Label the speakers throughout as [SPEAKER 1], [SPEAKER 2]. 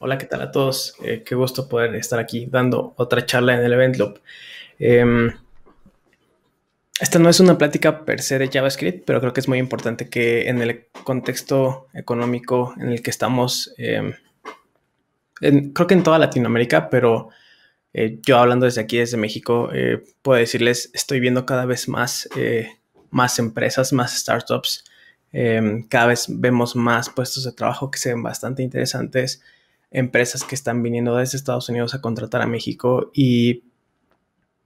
[SPEAKER 1] Hola, ¿qué tal a todos? Eh, qué gusto poder estar aquí dando otra charla en el Event Loop. Em, esta no es una plática per se de JavaScript, pero creo que es muy importante que en el contexto económico en el que estamos, em, creo que en toda Latinoamérica, pero eh, yo hablando desde aquí, desde México, eh, puedo decirles, estoy viendo cada vez más, más empresas, más startups, em, cada vez vemos más puestos de trabajo que se ven bastante interesantes empresas que están viniendo desde Estados Unidos a contratar a México y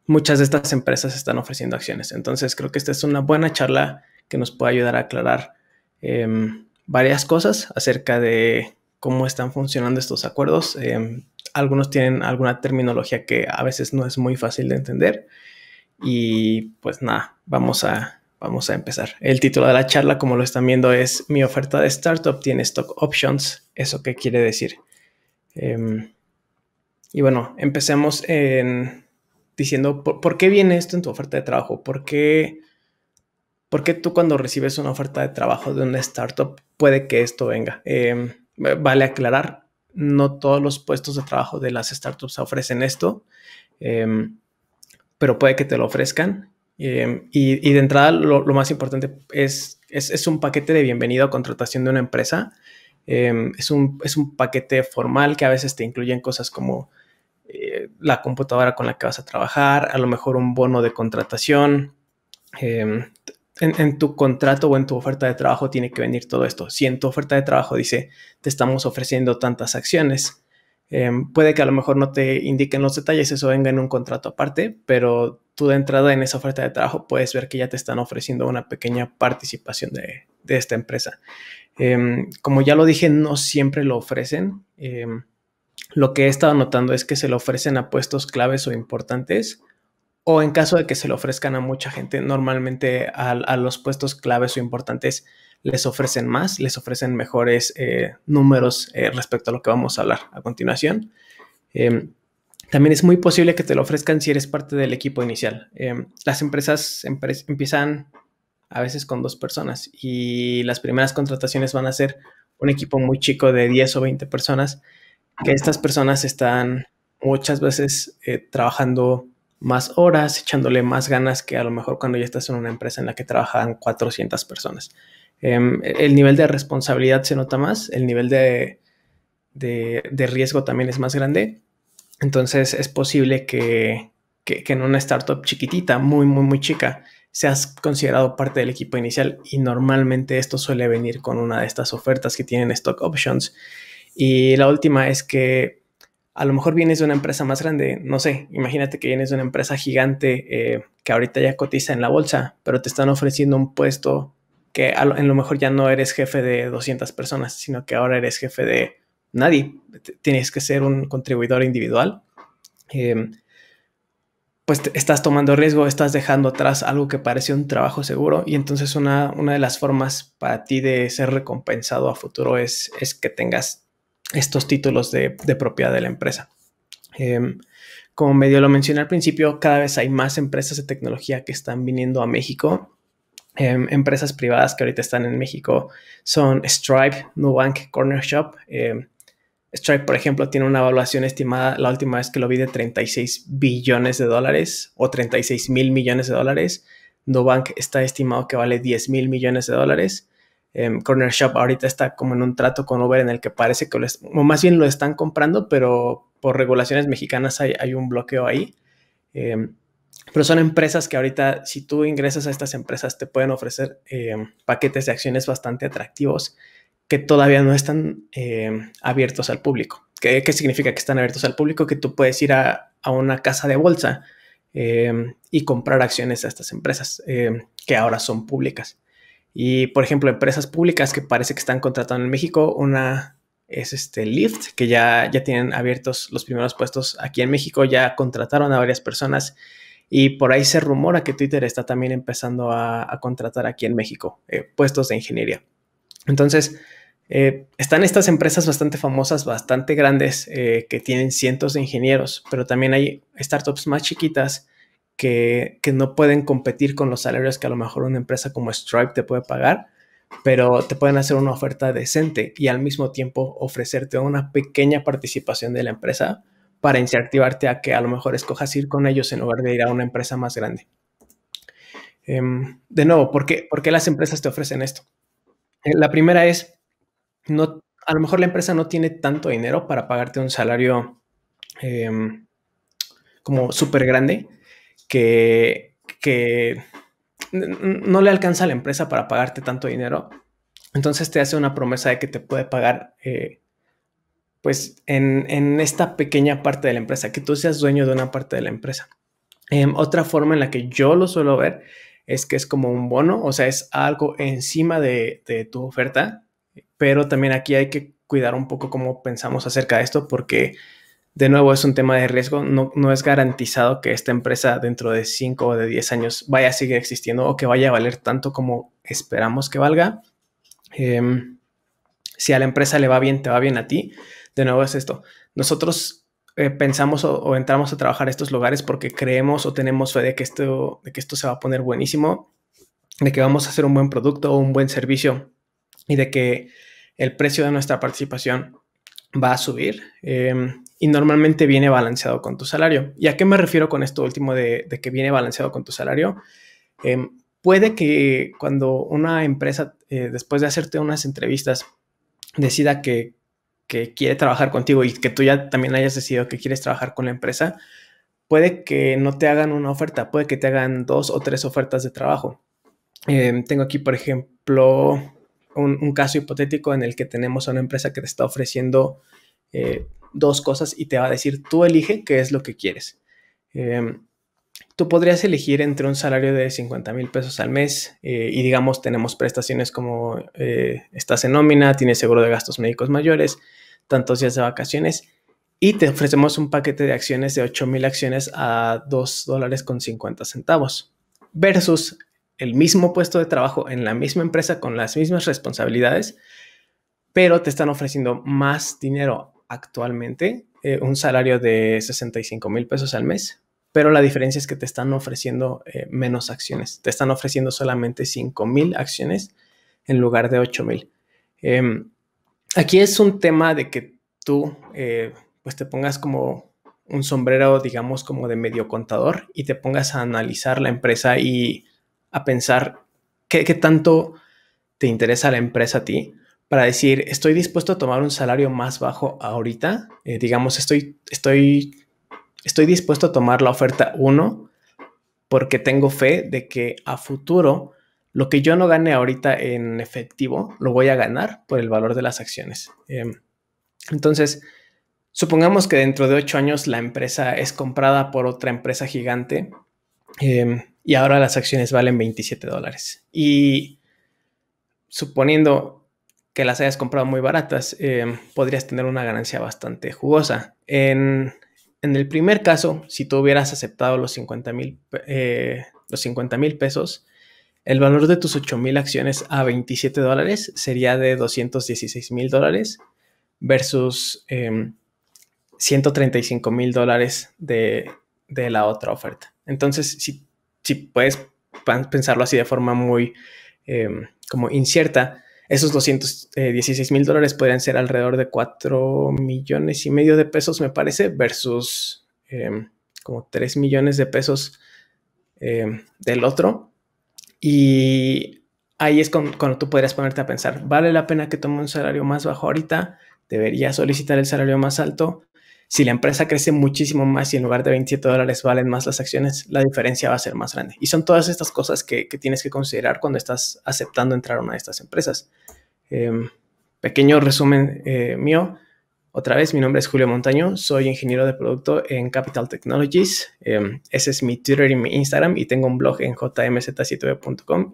[SPEAKER 1] muchas de estas empresas están ofreciendo acciones. Entonces creo que esta es una buena charla que nos puede ayudar a aclarar em, varias cosas acerca de cómo están funcionando estos acuerdos. Em, algunos tienen alguna terminología que a veces no es muy fácil de entender. Y pues nada, vamos a, vamos a empezar. El título de la charla, como lo están viendo, es Mi oferta de startup tiene stock options. ¿Eso qué quiere decir? Em, y bueno, empecemos en diciendo por, qué viene esto en tu oferta de trabajo, por qué, tú cuando recibes una oferta de trabajo de una startup puede que esto venga. Em, vale aclarar, no todos los puestos de trabajo de las startups ofrecen esto, em, pero puede que te lo ofrezcan. y, de entrada lo, más importante es, es, un paquete de bienvenida a contratación de una empresa Em, es, un, paquete formal que a veces te incluyen cosas como eh, la computadora con la que vas a trabajar, a lo mejor un bono de contratación. Em, en, tu contrato o en tu oferta de trabajo tiene que venir todo esto. Si en tu oferta de trabajo dice, te estamos ofreciendo tantas acciones, em, puede que a lo mejor no te indiquen los detalles, eso venga en un contrato aparte, pero tú de entrada en esa oferta de trabajo puedes ver que ya te están ofreciendo una pequeña participación de, de esta empresa. Em, como ya lo dije, no siempre lo ofrecen. Em, lo que he estado notando es que se lo ofrecen a puestos claves o importantes, o en caso de que se lo ofrezcan a mucha gente, normalmente a, los puestos claves o importantes les ofrecen más, les ofrecen mejores eh, números eh, respecto a lo que vamos a hablar a continuación. Em, también es muy posible que te lo ofrezcan si eres parte del equipo inicial. las empresas empiezan a veces con dos personas y las primeras contrataciones van a ser un equipo muy chico de 10 o 20 personas, que estas personas están muchas veces eh, trabajando más horas, echándole más ganas que a lo mejor cuando ya estás en una empresa en la que trabajan 400 personas. Em, el nivel de responsabilidad se nota más, el nivel de, de, riesgo también es más grande. Entonces es posible que, que en una startup chiquitita, muy, muy, muy chica, seas considerado parte del equipo inicial y normalmente esto suele venir con una de estas ofertas que tienen stock options. Y la última es que a lo mejor vienes de una empresa más grande, no sé, imagínate que vienes de una empresa gigante eh, que ahorita ya cotiza en la bolsa, pero te están ofreciendo un puesto que a lo, en lo mejor ya no eres jefe de 200 personas, sino que ahora eres jefe de nadie. tienes que ser un contribuidor individual. Em, pues, estás tomando riesgo, estás dejando atrás algo que parece un trabajo seguro y entonces una, una de las formas para ti de ser recompensado a futuro es, es que tengas estos títulos de, propiedad de la empresa. Em, como medio lo mencioné al principio, cada vez hay más empresas de tecnología que están viniendo a México. Em, empresas privadas que ahorita están en México son Stripe, Nubank, Corner Shop. Em, Strike, por ejemplo, tiene una evaluación estimada, la última vez que lo vi, de 36 billones de dólares o 36 mil millones de dólares. NoBank está estimado que vale 10 mil millones de dólares. Em, Corner Shop ahorita está como en un trato con Uber en el que parece que lo o más bien lo están comprando, pero por regulaciones mexicanas hay, un bloqueo ahí. Em, pero son empresas que ahorita, si tú ingresas a estas empresas, te pueden ofrecer em, paquetes de acciones bastante atractivos que todavía no están eh, abiertos al público. ¿Qué, significa que están abiertos al público? Que tú puedes ir a, una casa de bolsa em, y comprar acciones a estas empresas em, que ahora son públicas. Y, por ejemplo, empresas públicas que parece que están contratando en México, una es este Lyft, que ya, ya tienen abiertos los primeros puestos aquí en México, ya contrataron a varias personas y por ahí se rumora que Twitter está también empezando a, contratar aquí en México eh, puestos de ingeniería. Entonces, eh, están estas empresas bastante famosas, bastante grandes, eh, que tienen cientos de ingenieros, pero también hay startups más chiquitas que, no pueden competir con los salarios que a lo mejor una empresa como Stripe te puede pagar, pero te pueden hacer una oferta decente y al mismo tiempo ofrecerte una pequeña participación de la empresa para incentivarte a que a lo mejor escojas ir con ellos en lugar de ir a una empresa más grande. Em, de nuevo, ¿por qué, ¿por qué las empresas te ofrecen esto? Eh, la primera es no, a lo mejor la empresa no tiene tanto dinero para pagarte un salario em, como súper grande que, que no le alcanza a la empresa para pagarte tanto dinero. Entonces te hace una promesa de que te puede pagar eh, pues en, esta pequeña parte de la empresa, que tú seas dueño de una parte de la empresa. Em, otra forma en la que yo lo suelo ver es que es como un bono, o sea, es algo encima de, de tu oferta pero también aquí hay que cuidar un poco cómo pensamos acerca de esto porque de nuevo es un tema de riesgo, no, es garantizado que esta empresa dentro de 5 o de 10 años vaya a seguir existiendo o que vaya a valer tanto como esperamos que valga. Em, si a la empresa le va bien, te va bien a ti. De nuevo es esto. Nosotros eh, pensamos o, o, entramos a trabajar estos lugares porque creemos o tenemos fe de que, esto, de que esto se va a poner buenísimo, de que vamos a hacer un buen producto o un buen servicio y de que el precio de nuestra participación va a subir em, y normalmente viene balanceado con tu salario. ¿Y a qué me refiero con esto último de, que viene balanceado con tu salario? Em, puede que cuando una empresa, eh, después de hacerte unas entrevistas, decida que, que, quiere trabajar contigo y que tú ya también hayas decidido que quieres trabajar con la empresa, puede que no te hagan una oferta, puede que te hagan dos o tres ofertas de trabajo. Em, tengo aquí, por ejemplo, un, caso hipotético en el que tenemos a una empresa que te está ofreciendo eh, dos cosas y te va a decir, tú elige qué es lo que quieres. Em, tú podrías elegir entre un salario de 50 mil pesos al mes eh, y digamos tenemos prestaciones como eh, estás en nómina, tienes seguro de gastos médicos mayores, tantos días de vacaciones y te ofrecemos un paquete de acciones de 8 mil acciones a 2 dólares con 50 centavos versus el mismo puesto de trabajo en la misma empresa con las mismas responsabilidades, pero te están ofreciendo más dinero actualmente, eh, un salario de 65 mil pesos al mes, pero la diferencia es que te están ofreciendo eh, menos acciones, te están ofreciendo solamente 5 mil acciones en lugar de 8 mil. Em, aquí es un tema de que tú eh, pues te pongas como un sombrero, digamos, como de medio contador y te pongas a analizar la empresa y a pensar qué, tanto te interesa la empresa a ti para decir, estoy dispuesto a tomar un salario más bajo ahorita, eh, digamos, estoy, estoy, estoy dispuesto a tomar la oferta 1 porque tengo fe de que a futuro lo que yo no gane ahorita en efectivo lo voy a ganar por el valor de las acciones. Em, entonces, supongamos que dentro de ocho años la empresa es comprada por otra empresa gigante. Em, y ahora las acciones valen 27 dólares. Y suponiendo que las hayas comprado muy baratas, eh, podrías tener una ganancia bastante jugosa. En, en, el primer caso, si tú hubieras aceptado los 50 eh, mil pesos, el valor de tus 8 mil acciones a 27 dólares sería de 216 mil dólares versus 135 em, mil dólares de, de la otra oferta. Entonces, si si puedes pensarlo así de forma muy em, como incierta, esos 216 eh, mil dólares podrían ser alrededor de 4 millones y medio de pesos, me parece, versus em, como 3 millones de pesos em, del otro. Y ahí es cuando tú podrías ponerte a pensar, ¿vale la pena que tome un salario más bajo ahorita? ¿Debería solicitar el salario más alto? Si la empresa crece muchísimo más y en lugar de 27 dólares valen más las acciones, la diferencia va a ser más grande. Y son todas estas cosas que, tienes que considerar cuando estás aceptando entrar a una de estas empresas. Em, pequeño resumen eh, mío. Otra vez, mi nombre es Julio Montaño, soy ingeniero de producto en Capital Technologies. Em, ese es mi Twitter y mi Instagram y tengo un blog en jmz 7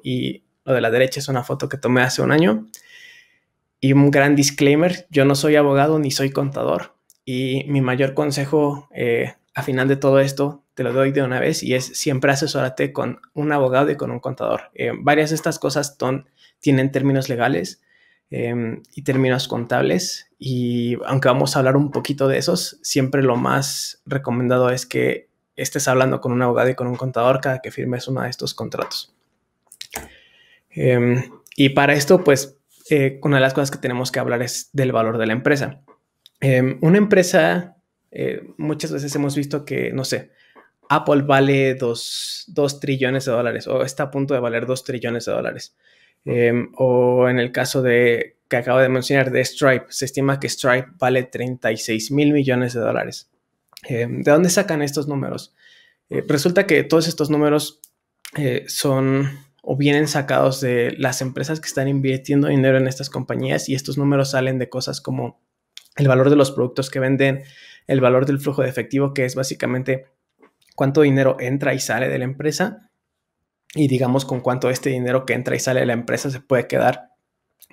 [SPEAKER 1] y lo de la derecha es una foto que tomé hace un año. Y un gran disclaimer, yo no soy abogado ni soy contador, y mi mayor consejo eh, a final de todo esto, te lo doy de una vez, y es siempre asesórate con un abogado y con un contador. Eh, varias de estas cosas tienen términos legales em, y términos contables, y aunque vamos a hablar un poquito de esos, siempre lo más recomendado es que estés hablando con un abogado y con un contador cada que firmes uno de estos contratos. Em, y para esto, pues, eh, una de las cosas que tenemos que hablar es del valor de la empresa. Em, una empresa, eh, muchas veces hemos visto que, no sé, Apple vale 2 trillones de dólares o está a punto de valer 2 trillones de dólares. Em, o en el caso de que acabo de mencionar de Stripe, se estima que Stripe vale 36 mil millones de dólares. Em, ¿De dónde sacan estos números? Eh, resulta que todos estos números eh, son o vienen sacados de las empresas que están invirtiendo dinero en estas compañías y estos números salen de cosas como el valor de los productos que venden, el valor del flujo de efectivo, que es básicamente cuánto dinero entra y sale de la empresa y digamos con cuánto este dinero que entra y sale de la empresa se puede quedar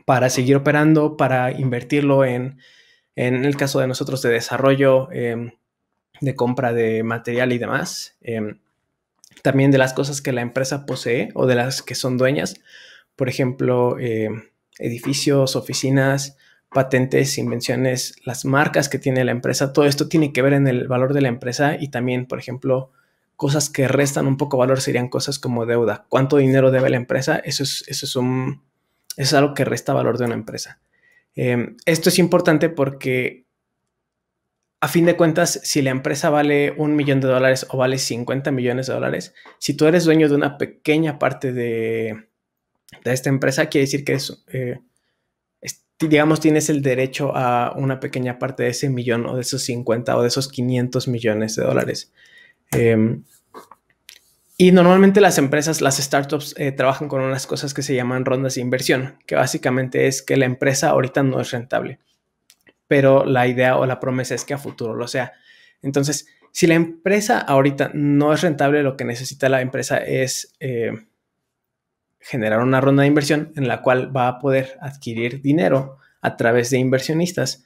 [SPEAKER 1] para seguir operando, para invertirlo en, en el caso de nosotros de desarrollo, em, de compra de material y demás. Em, también de las cosas que la empresa posee o de las que son dueñas, por ejemplo, em, edificios, oficinas, patentes, invenciones, las marcas que tiene la empresa, todo esto tiene que ver en el valor de la empresa y también, por ejemplo, cosas que restan un poco valor serían cosas como deuda. ¿Cuánto dinero debe la empresa? Eso es, eso es, un, es algo que resta valor de una empresa. Em, esto es importante porque, a fin de cuentas, si la empresa vale un millón de dólares o vale 50 millones de dólares, si tú eres dueño de una pequeña parte de, esta empresa, quiere decir que es... Eh, digamos, tienes el derecho a una pequeña parte de ese millón o de esos 50 o de esos 500 millones de dólares. Em, y normalmente las empresas, las startups, eh, trabajan con unas cosas que se llaman rondas de inversión, que básicamente es que la empresa ahorita no es rentable, pero la idea o la promesa es que a futuro lo sea. Entonces, si la empresa ahorita no es rentable, lo que necesita la empresa es... Eh, generar una ronda de inversión en la cual va a poder adquirir dinero a través de inversionistas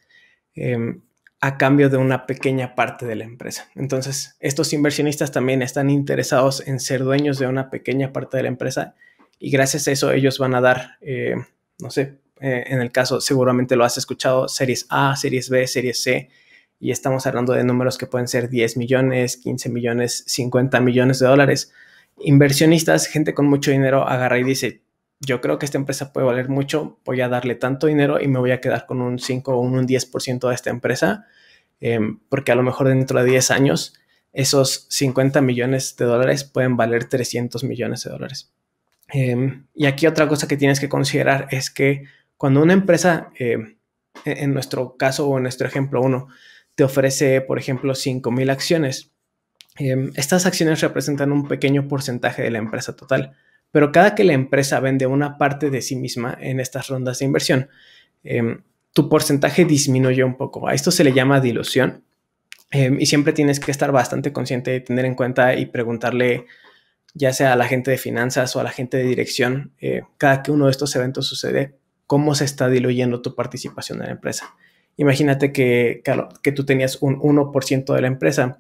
[SPEAKER 1] em, a cambio de una pequeña parte de la empresa. Entonces, estos inversionistas también están interesados en ser dueños de una pequeña parte de la empresa y gracias a eso ellos van a dar, eh, no sé, eh, en el caso seguramente lo has escuchado, series A, series B, series C, y estamos hablando de números que pueden ser 10 millones, 15 millones, 50 millones de dólares inversionistas, gente con mucho dinero, agarra y dice, yo creo que esta empresa puede valer mucho, voy a darle tanto dinero y me voy a quedar con un 5 o un 10% de esta empresa, em, porque a lo mejor dentro de 10 años esos 50 millones de dólares pueden valer 300 millones de dólares. Em, y aquí otra cosa que tienes que considerar es que cuando una empresa, em, e-, en nuestro caso o en nuestro ejemplo uno, te ofrece, por ejemplo, 5 mil acciones, Em, estas acciones representan un pequeño porcentaje de la empresa total, pero cada que la empresa vende una parte de sí misma en estas rondas de inversión, em, tu porcentaje disminuye un poco. A esto se le llama dilución em, y siempre tienes que estar bastante consciente de tener en cuenta y preguntarle ya sea a la gente de finanzas o a la gente de dirección, eh, cada que uno de estos eventos sucede, cómo se está diluyendo tu participación en la empresa. Imagínate que, que tú tenías un 1% de la empresa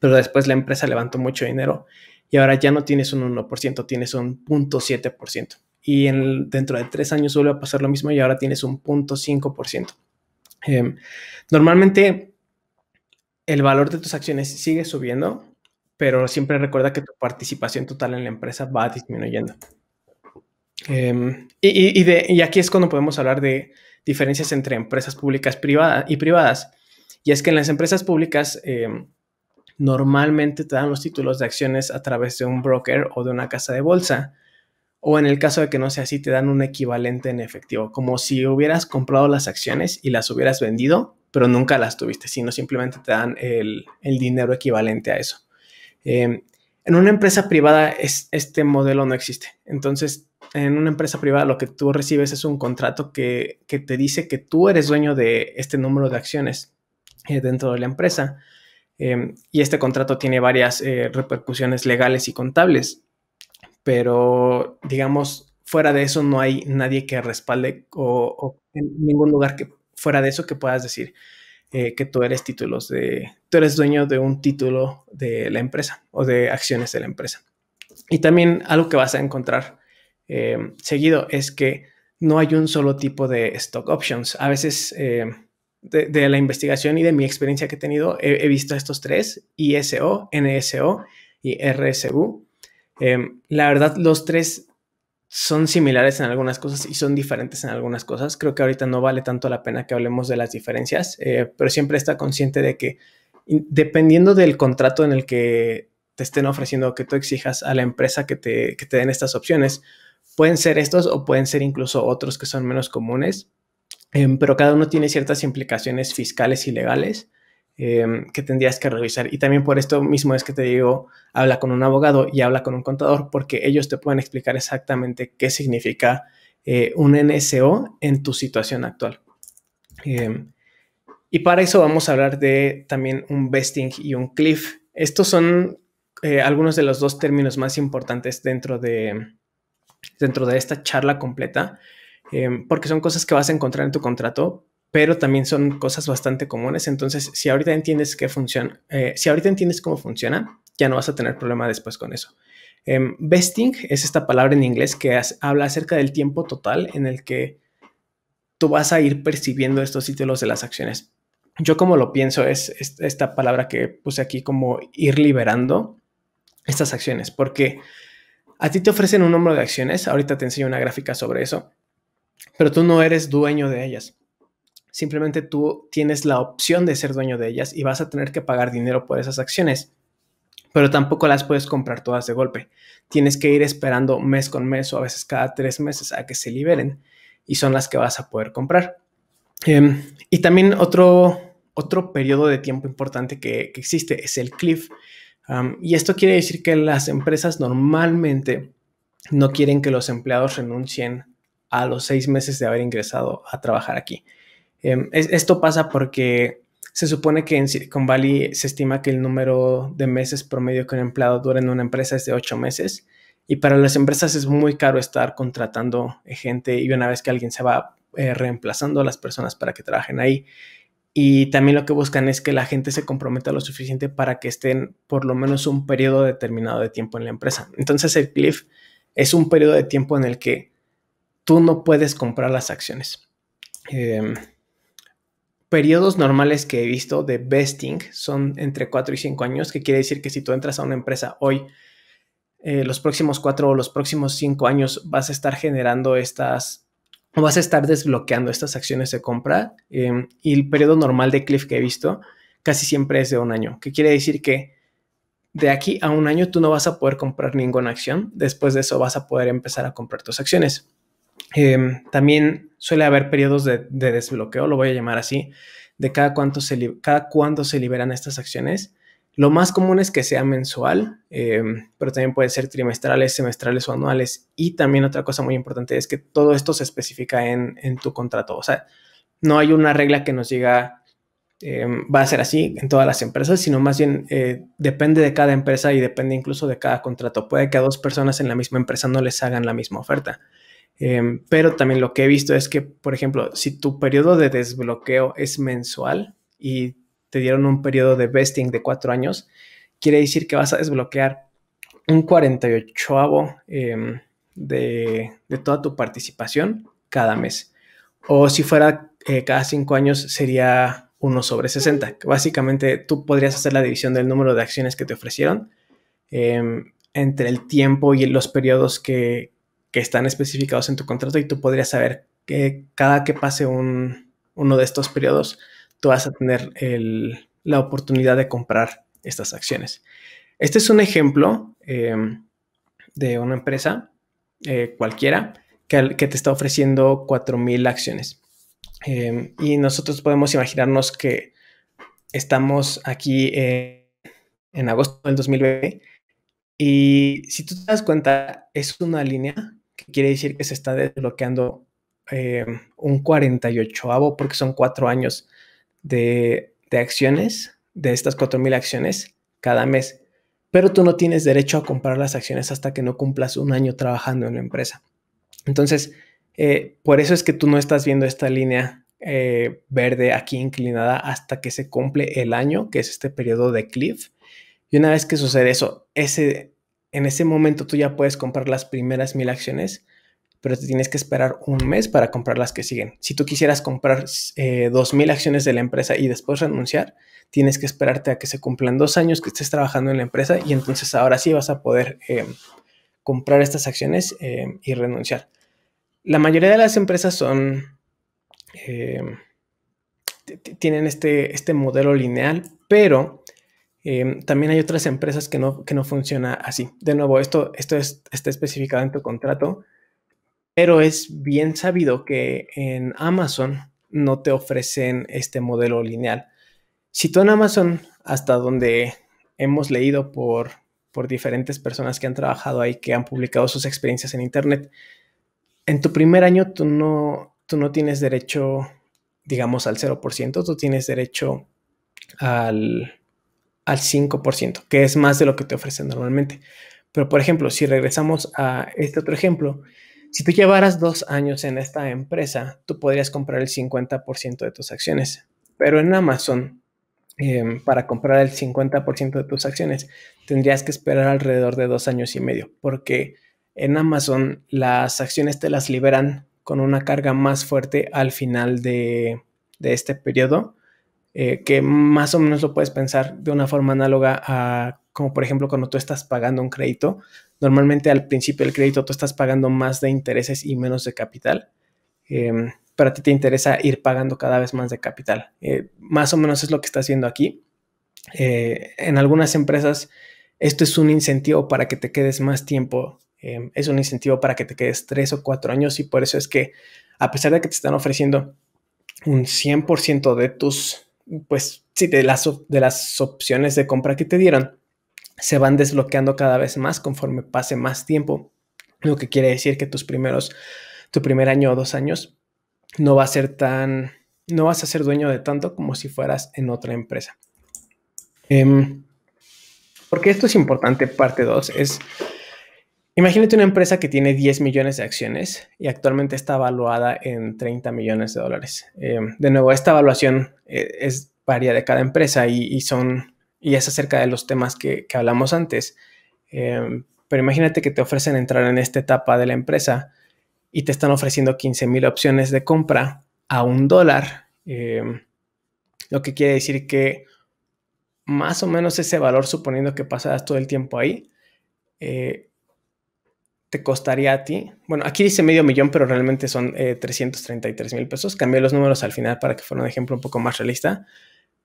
[SPEAKER 1] pero después la empresa levantó mucho dinero y ahora ya no tienes un 1%, tienes un 0.7%. Y en dentro de tres años vuelve a pasar lo mismo y ahora tienes un 0.5%. Eh, em, normalmente el valor de tus acciones sigue subiendo, pero siempre recuerda que tu participación total en la empresa va disminuyendo. Em, y, de, aquí es cuando podemos hablar de diferencias entre empresas públicas privadas y privadas. Y es que en las empresas públicas, em, normalmente te dan los títulos de acciones a través de un broker o de una casa de bolsa. O en el caso de que no sea así, te dan un equivalente en efectivo, como si hubieras comprado las acciones y las hubieras vendido, pero nunca las tuviste, sino simplemente te dan el, dinero equivalente a eso. Em, en una empresa privada este modelo no existe. Entonces, en una empresa privada lo que tú recibes es un contrato que, te dice que tú eres dueño de este número de acciones eh, dentro de la empresa Em, y este contrato tiene varias eh, repercusiones legales y contables, pero digamos, fuera de eso no hay nadie que respalde o, en ningún lugar que fuera de eso que puedas decir eh, que tú eres títulos de, tú eres dueño de un título de la empresa o de acciones de la empresa. Y también algo que vas a encontrar em, seguido es que no hay un solo tipo de stock options. A veces em, de, la investigación y de mi experiencia que he tenido, he, visto estos tres, ISO, NSO y RSU. Em, la verdad, los tres son similares en algunas cosas y son diferentes en algunas cosas. Creo que ahorita no vale tanto la pena que hablemos de las diferencias, eh, pero siempre está consciente de que dependiendo del contrato en el que te estén ofreciendo, que tú exijas a la empresa que te, que te den estas opciones, pueden ser estos o pueden ser incluso otros que son menos comunes, Em, pero cada uno tiene ciertas implicaciones fiscales y legales em, que tendrías que revisar. Y también por esto mismo es que te digo, habla con un abogado y habla con un contador, porque ellos te pueden explicar exactamente qué significa eh, un NSO en tu situación actual. Em, y para eso vamos a hablar de también un vesting y un cliff. Estos son eh, algunos de los dos términos más importantes dentro de, dentro de esta charla completa Em, porque son cosas que vas a encontrar en tu contrato, pero también son cosas bastante comunes. Entonces, si ahorita entiendes qué funciona, eh, si ahorita entiendes cómo funciona, ya no vas a tener problema después con eso. Em, vesting es esta palabra en inglés que habla acerca del tiempo total en el que tú vas a ir percibiendo estos títulos de las acciones. Yo como lo pienso es, es esta palabra que puse aquí como ir liberando estas acciones, porque a ti te ofrecen un número de acciones, ahorita te enseño una gráfica sobre eso, pero tú no eres dueño de ellas. Simplemente tú tienes la opción de ser dueño de ellas y vas a tener que pagar dinero por esas acciones, pero tampoco las puedes comprar todas de golpe. Tienes que ir esperando mes con mes o a veces cada tres meses a que se liberen y son las que vas a poder comprar. Em, y también otro, otro periodo de tiempo importante que, existe es el cliff. y esto quiere decir que las empresas normalmente no quieren que los empleados renuncien a los seis meses de haber ingresado a trabajar aquí. Em, esto pasa porque se supone que en Silicon Valley se estima que el número de meses promedio que un empleado dura en una empresa es de ocho meses. Y para las empresas es muy caro estar contratando eh, gente y una vez que alguien se va eh, reemplazando a las personas para que trabajen ahí. Y también lo que buscan es que la gente se comprometa lo suficiente para que estén por lo menos un periodo determinado de tiempo en la empresa. Entonces el cliff es un periodo de tiempo en el que tú no puedes comprar las acciones. Em, periodos normales que he visto de vesting son entre 4 y 5 años, que quiere decir que si tú entras a una empresa hoy, eh, los próximos 4 o los próximos 5 años vas a estar generando estas, o vas a estar desbloqueando estas acciones de compra. Em, y el periodo normal de cliff que he visto casi siempre es de un año, que quiere decir que de aquí a un año tú no vas a poder comprar ninguna acción, después de eso vas a poder empezar a comprar tus acciones. Em, también suele haber periodos de, desbloqueo, lo voy a llamar así, de cada cuánto se, cada se liberan estas acciones. Lo más común es que sea mensual, em, pero también puede ser trimestrales, semestrales o anuales. Y también otra cosa muy importante es que todo esto se especifica en, tu contrato. O sea, no hay una regla que nos diga em, va a ser así en todas las empresas, sino más bien eh, depende de cada empresa y depende incluso de cada contrato. Puede que a dos personas en la misma empresa no les hagan la misma oferta. Em, pero también lo que he visto es que, por ejemplo, si tu periodo de desbloqueo es mensual y te dieron un periodo de vesting de cuatro años, quiere decir que vas a desbloquear un 48 em, de, toda tu participación cada mes. O si fuera eh, cada cinco años sería uno sobre 60. Básicamente tú podrías hacer la división del número de acciones que te ofrecieron em, entre el tiempo y los periodos que, que están especificados en tu contrato y tú podrías saber que cada que pase un, uno de estos periodos, tú vas a tener la oportunidad de comprar estas acciones. Este es un ejemplo em, de una empresa eh, cualquiera que, te está ofreciendo 4.000 acciones. Em, y nosotros podemos imaginarnos que estamos aquí en agosto del 2020 y si tú te das cuenta, es una línea que quiere decir que se está desbloqueando em, un 48avo, porque son cuatro años de, acciones, de estas 4.000 acciones cada mes. Pero tú no tienes derecho a comprar las acciones hasta que no cumplas un año trabajando en la empresa. Entonces, eh, por eso es que tú no estás viendo esta línea eh, verde aquí inclinada hasta que se cumple el año, que es este periodo de cliff. Y una vez que sucede eso, ese, en ese momento tú ya puedes comprar las primeras mil acciones, pero te tienes que esperar un mes para comprar las que siguen. Si tú quisieras comprar eh, dos mil acciones de la empresa y después renunciar, tienes que esperarte a que se cumplan dos años que estés trabajando en la empresa y entonces ahora sí vas a poder eh, comprar estas acciones eh, y renunciar. La mayoría de las empresas son tienen este, este modelo lineal, pero Em, también hay otras empresas que no, que no funciona así. De nuevo, esto, esto está especificado en tu contrato, pero es bien sabido que en Amazon no te ofrecen este modelo lineal. Si tú en Amazon, hasta donde hemos leído por, por diferentes personas que han trabajado ahí, que han publicado sus experiencias en Internet, en tu primer año tú no, tú no tienes derecho, digamos, al 0%, tú tienes derecho al al 5%, que es más de lo que te ofrecen normalmente. Pero, por ejemplo, si regresamos a este otro ejemplo, si tú llevaras dos años en esta empresa, tú podrías comprar el 50% de tus acciones. Pero en Amazon, em, para comprar el 50% de tus acciones, tendrías que esperar alrededor de dos años y medio, porque en Amazon las acciones te las liberan con una carga más fuerte al final de, de este periodo eh, que más o menos lo puedes pensar de una forma análoga a como por ejemplo cuando tú estás pagando un crédito. Normalmente al principio del crédito tú estás pagando más de intereses y menos de capital. para em, pero a ti te interesa ir pagando cada vez más de capital. Eh, más o menos es lo que está haciendo aquí. Eh, en algunas empresas esto es un incentivo para que te quedes más tiempo. Em, es un incentivo para que te quedes tres o cuatro años y por eso es que a pesar de que te están ofreciendo un 100% de tus pues sí, de las, de las opciones de compra que te dieron, se van desbloqueando cada vez más conforme pase más tiempo, lo que quiere decir que tus primeros, tu primer año o dos años, no va a ser tan, no vas a ser dueño de tanto como si fueras en otra empresa. Em, porque esto es importante, parte 2, es Imagínate una empresa que tiene 10 millones de acciones y actualmente está valuada en 30 millones de dólares. Eh, de nuevo, esta evaluación eh, es varía de cada empresa y, son y es acerca de los temas que, hablamos antes. Eh, pero imagínate que te ofrecen entrar en esta etapa de la empresa y te están ofreciendo 15 mil opciones de compra a un dólar, lo que quiere decir que más o menos ese valor, suponiendo que pasas todo el tiempo ahí, eh, te costaría a ti? Bueno, aquí dice medio millón, pero realmente son 333 eh, mil pesos. Cambié los números al final para que fuera un ejemplo un poco más realista.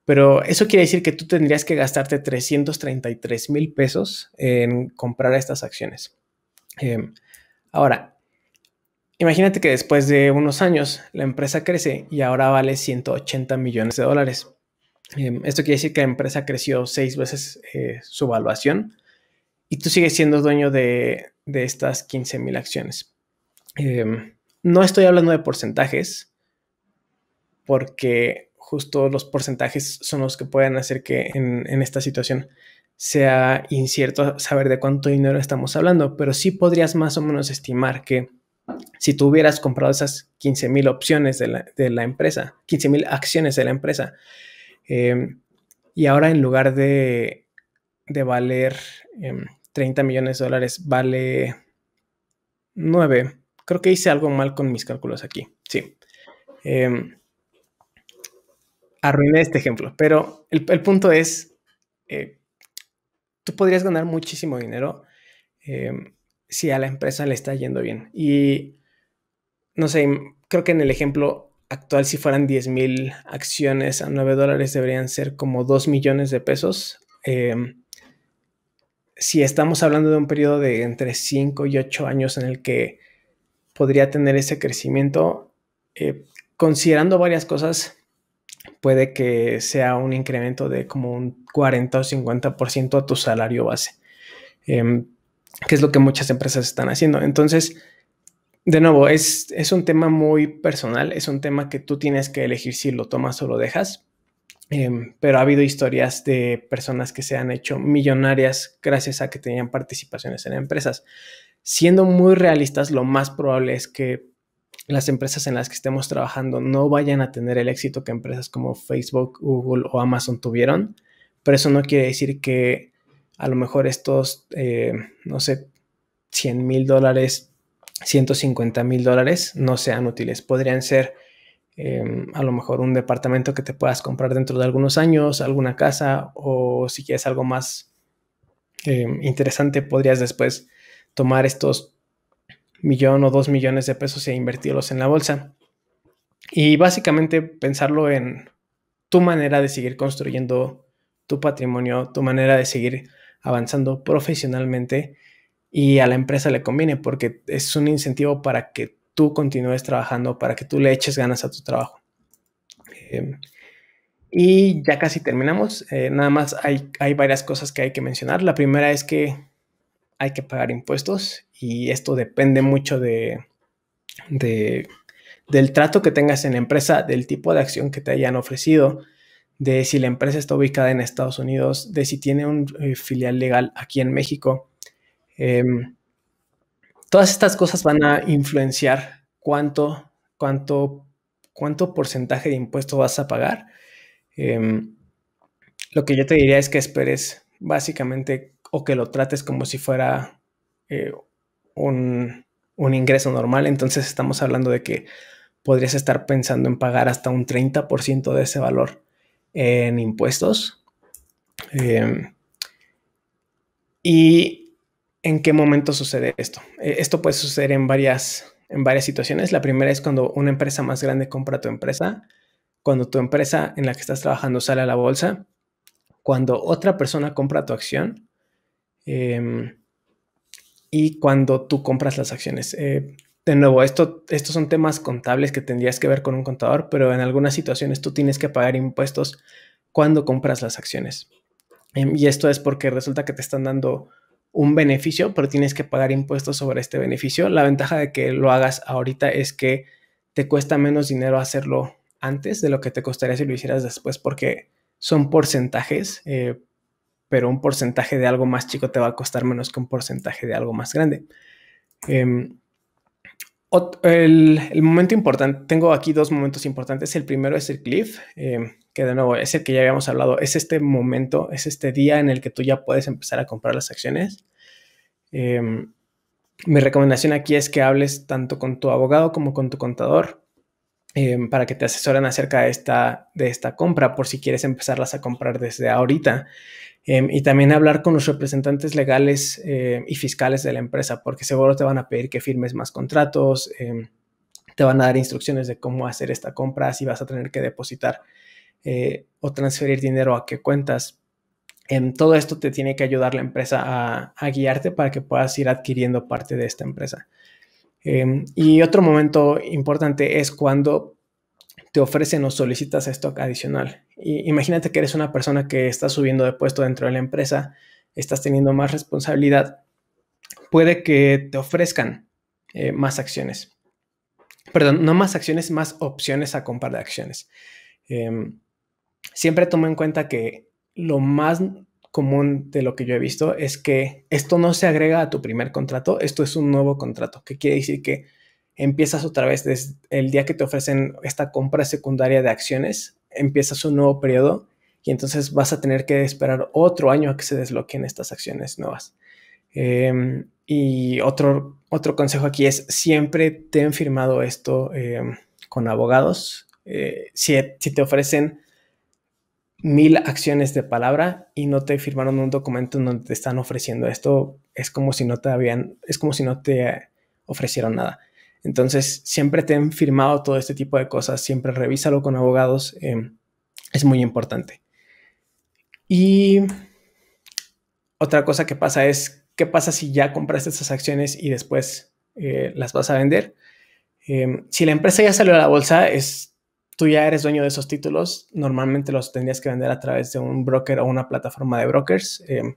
[SPEAKER 1] Pero eso quiere decir que tú tendrías que gastarte 333 mil pesos en comprar estas acciones. Em, ahora, imagínate que después de unos años la empresa crece y ahora vale 180 millones de dólares. Em, esto quiere decir que la empresa creció seis veces eh, su valuación y tú sigues siendo dueño de, de estas 15.000 acciones. Em, no estoy hablando de porcentajes, porque justo los porcentajes son los que pueden hacer que en, esta situación sea incierto saber de cuánto dinero estamos hablando, pero sí podrías más o menos estimar que si tú hubieras comprado esas 15.000 opciones de la, de la empresa, 15.000 acciones de la empresa, em, y ahora en lugar de, valer em, 30 millones de dólares vale 9. Creo que hice algo mal con mis cálculos aquí. Sí. Em, arruiné este ejemplo, pero el, punto es, eh, tú podrías ganar muchísimo dinero em, si a la empresa le está yendo bien. Y, no sé, creo que en el ejemplo actual, si fueran 10 mil acciones a 9 dólares, deberían ser como 2 millones de pesos. Em, si estamos hablando de un periodo de entre 5 y 8 años en el que podría tener ese crecimiento, eh, considerando varias cosas, puede que sea un incremento de como un 40 o 50% a tu salario base, em, que es lo que muchas empresas están haciendo. Entonces, de nuevo, es, es un tema muy personal, es un tema que tú tienes que elegir si lo tomas o lo dejas, Em, pero ha habido historias de personas que se han hecho millonarias gracias a que tenían participaciones en empresas. Siendo muy realistas, lo más probable es que las empresas en las que estemos trabajando no vayan a tener el éxito que empresas como Facebook, Google o Amazon tuvieron, pero eso no quiere decir que a lo mejor estos, eh, no sé, 100 mil dólares, 150 mil dólares no sean útiles. Podrían ser Em, a lo mejor un departamento que te puedas comprar dentro de algunos años, alguna casa o si quieres algo más em, interesante, podrías después tomar estos millón o dos millones de pesos e invertirlos en la bolsa. Y básicamente pensarlo en tu manera de seguir construyendo tu patrimonio, tu manera de seguir avanzando profesionalmente y a la empresa le conviene porque es un incentivo para que tú continúes trabajando, para que tú le eches ganas a tu trabajo. Em, y ya casi terminamos. Eh, nada más hay, hay, varias cosas que hay que mencionar. La primera es que hay que pagar impuestos y esto depende mucho de, de del trato que tengas en la empresa, del tipo de acción que te hayan ofrecido, de si la empresa está ubicada en Estados Unidos, de si tiene un eh, filial legal aquí en México. Em, Todas estas cosas van a influenciar cuánto, cuánto, cuánto porcentaje de impuesto vas a pagar. Em, lo que yo te diría es que esperes básicamente o que lo trates como si fuera eh, un, ingreso normal. Entonces estamos hablando de que podrías estar pensando en pagar hasta un 30% de ese valor en impuestos. Em, y en qué momento sucede esto. Eh, esto puede suceder en varias, en varias situaciones. La primera es cuando una empresa más grande compra tu empresa, cuando tu empresa en la que estás trabajando sale a la bolsa, cuando otra persona compra tu acción em, y cuando tú compras las acciones. Eh, de nuevo, esto, estos son temas contables que tendrías que ver con un contador, pero en algunas situaciones tú tienes que pagar impuestos cuando compras las acciones. Em, y esto es porque resulta que te están dando un beneficio, pero tienes que pagar impuestos sobre este beneficio. La ventaja de que lo hagas ahorita es que te cuesta menos dinero hacerlo antes de lo que te costaría si lo hicieras después, porque son porcentajes, eh, pero un porcentaje de algo más chico te va a costar menos que un porcentaje de algo más grande. Em, el, momento importante, tengo aquí dos momentos importantes. El primero es el cliff. Em, de nuevo es el que ya habíamos hablado, es este momento, es este día en el que tú ya puedes empezar a comprar las acciones. Em, mi recomendación aquí es que hables tanto con tu abogado como con tu contador em, para que te asesoren acerca de esta, de esta compra por si quieres empezarlas a comprar desde ahorita. Em, y también hablar con los representantes legales y fiscales de la empresa porque seguro te van a pedir que firmes más contratos te van a dar instrucciones de cómo hacer esta compra, si vas a tener que depositar eh, o transferir dinero a que cuentas. En em, todo esto te tiene que ayudar la empresa a, guiarte para que puedas ir adquiriendo parte de esta empresa. Em, y otro momento importante es cuando te ofrecen o solicitas stock adicional. imagínate que eres una persona que está subiendo de puesto dentro de la empresa, estás teniendo más responsabilidad, puede que te ofrezcan eh, más acciones. Perdón, no más acciones, más opciones a comprar de acciones. Em, siempre tomo en cuenta que lo más común de lo que yo he visto es que esto no se agrega a tu primer contrato, esto es un nuevo contrato, que quiere decir que empiezas otra vez desde el día que te ofrecen esta compra secundaria de acciones, empiezas un nuevo periodo y entonces vas a tener que esperar otro año a que se desbloqueen estas acciones nuevas. Em, y otro, otro consejo aquí es siempre ten firmado esto em, con abogados. Eh, si te ofrecen mil acciones de palabra y no te firmaron un documento en donde te están ofreciendo esto, es como si no te habían, es como si no te ofrecieron nada. Entonces, siempre te han firmado todo este tipo de cosas, siempre revísalo con abogados, eh, es muy importante. Y otra cosa que pasa es, ¿qué pasa si ya compraste esas acciones y después eh, las vas a vender? Eh, si la empresa ya salió a la bolsa, es tú ya eres dueño de esos títulos, normalmente los tendrías que vender a través de un broker o una plataforma de brokers, em,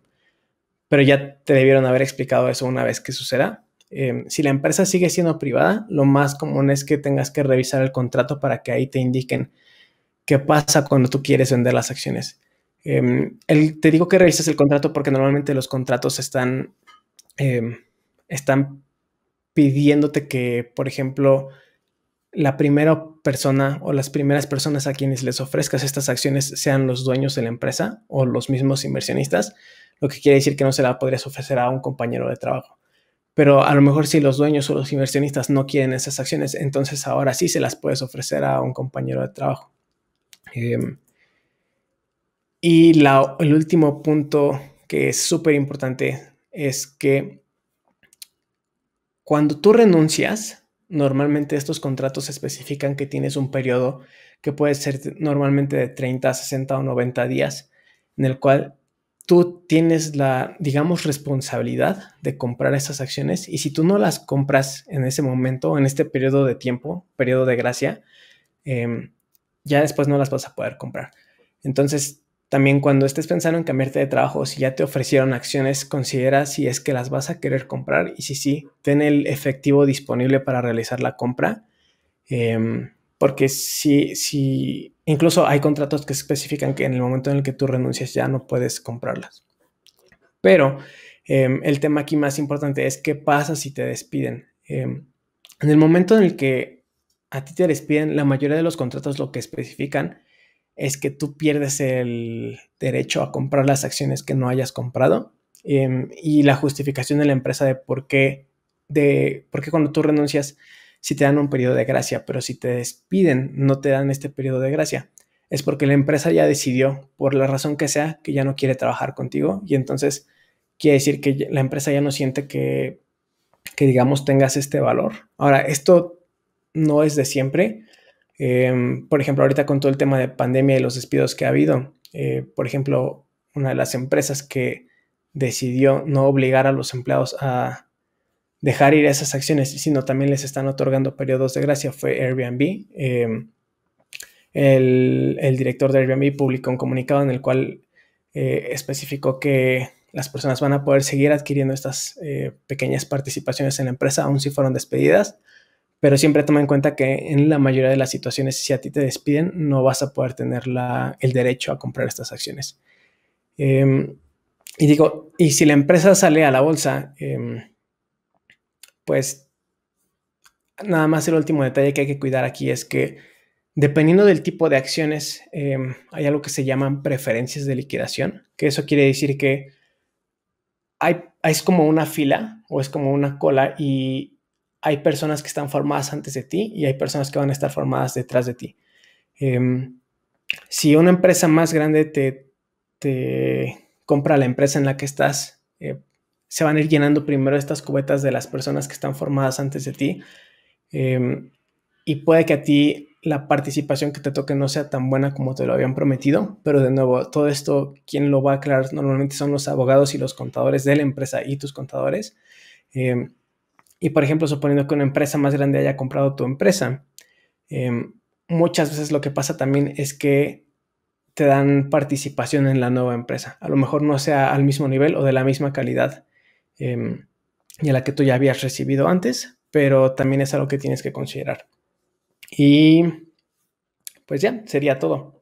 [SPEAKER 1] pero ya te debieron haber explicado eso una vez que suceda. Em, si la empresa sigue siendo privada, lo más común es que tengas que revisar el contrato para que ahí te indiquen qué pasa cuando tú quieres vender las acciones. Em, te digo que revises el contrato porque normalmente los contratos están, están pidiéndote que, por ejemplo, la primera persona o las primeras personas a quienes les ofrezcas estas acciones sean los dueños de la empresa o los mismos inversionistas, lo que quiere decir que no se la podrías ofrecer a un compañero de trabajo. Pero a lo mejor si los dueños o los inversionistas no quieren esas acciones, entonces ahora sí se las puedes ofrecer a un compañero de trabajo. Em, y el último punto que es súper importante es que cuando tú renuncias, Normalmente estos contratos especifican que tienes un periodo que puede ser normalmente de 30, 60 o 90 días, en el cual tú tienes la, digamos, responsabilidad de comprar esas acciones y si tú no las compras en ese momento, en este periodo de tiempo, periodo de gracia, em, ya después no las vas a poder comprar. Entonces, también cuando estés pensando en cambiarte de trabajo si ya te ofrecieron acciones, considera si es que las vas a querer comprar y si sí, ten el efectivo disponible para realizar la compra. Em, porque si, si incluso hay contratos que especifican que en el momento en el que tú renuncias ya no puedes comprarlas. Pero em, el tema aquí más importante es qué pasa si te despiden. Em, en el momento en el que a ti te despiden, la mayoría de los contratos lo que especifican es que tú pierdes el derecho a comprar las acciones que no hayas comprado em, y la justificación de la empresa de por qué, de por qué cuando tú renuncias si te dan un periodo de gracia, pero si te despiden no te dan este periodo de gracia. Es porque la empresa ya decidió, por la razón que sea, que ya no quiere trabajar contigo y entonces quiere decir que la empresa ya no siente que, que digamos, tengas este valor. Ahora, esto no es de siempre Em, por ejemplo, ahorita con todo el tema de pandemia y los despidos que ha habido, eh, por ejemplo, una de las empresas que decidió no obligar a los empleados a dejar ir esas acciones, sino también les están otorgando periodos de gracia, fue Airbnb. Em, el, director de Airbnb publicó un comunicado en el cual eh, especificó que las personas van a poder seguir adquiriendo estas eh, pequeñas participaciones en la empresa, aun si fueron despedidas, pero siempre toma en cuenta que en la mayoría de las situaciones, si a ti te despiden, no vas a poder tener la, el derecho a comprar estas acciones. Em, y digo, y si la empresa sale a la bolsa, em, pues nada más el último detalle que hay que cuidar aquí es que dependiendo del tipo de acciones, em, hay algo que se llaman preferencias de liquidación, que eso quiere decir que hay, es como una fila o es como una cola y hay personas que están formadas antes de ti y hay personas que van a estar formadas detrás de ti. Em, si una empresa más grande te, compra la empresa en la que estás, eh, se van a ir llenando primero estas cubetas de las personas que están formadas antes de ti. Em, y puede que a ti la participación que te toque no sea tan buena como te lo habían prometido, pero de nuevo, todo esto, quien lo va a aclarar normalmente son los abogados y los contadores de la empresa y tus contadores. Em, y por ejemplo, suponiendo que una empresa más grande haya comprado tu empresa, em, muchas veces lo que pasa también es que te dan participación en la nueva empresa. A lo mejor no sea al mismo nivel o de la misma calidad eh, a la que tú ya habías recibido antes, pero también es algo que tienes que considerar. Y pues ya, sería todo.